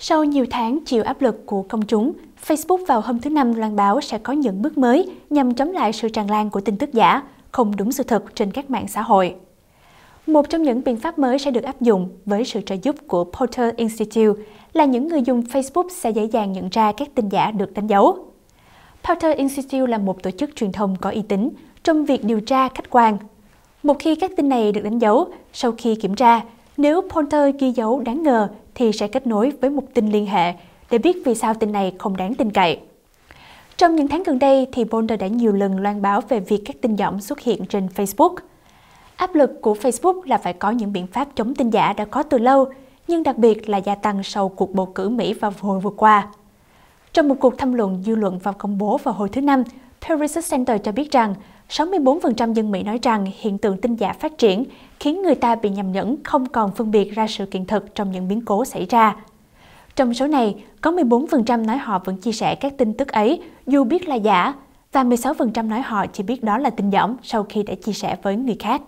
Sau nhiều tháng chịu áp lực của công chúng, Facebook vào hôm thứ Năm loan báo sẽ có những bước mới nhằm chống lại sự tràn lan của tin tức giả, không đúng sự thật trên các mạng xã hội. Một trong những biện pháp mới sẽ được áp dụng với sự trợ giúp của Porter Institute là những người dùng Facebook sẽ dễ dàng nhận ra các tin giả được đánh dấu. Porter Institute là một tổ chức truyền thông có uy tín trong việc điều tra khách quan. Một khi các tin này được đánh dấu, sau khi kiểm tra, nếu Pointer ghi dấu đáng ngờ thì sẽ kết nối với một tin liên hệ để biết vì sao tin này không đáng tin cậy. Trong những tháng gần đây thì Boulder đã nhiều lần loan báo về việc các tin giỏng xuất hiện trên Facebook. Áp lực của Facebook là phải có những biện pháp chống tin giả đã có từ lâu, nhưng đặc biệt là gia tăng sau cuộc bầu cử Mỹ vào hồi vừa qua. Trong một cuộc tham luận dư luận vào công bố vào hồi thứ Năm, Pew Research Center cho biết rằng 64% dân Mỹ nói rằng hiện tượng tin giả phát triển khiến người ta bị nhầm lẫn không còn phân biệt ra sự kiện thực trong những biến cố xảy ra. Trong số này, có 14% nói họ vẫn chia sẻ các tin tức ấy dù biết là giả và 16% nói họ chỉ biết đó là tin dỏm sau khi đã chia sẻ với người khác.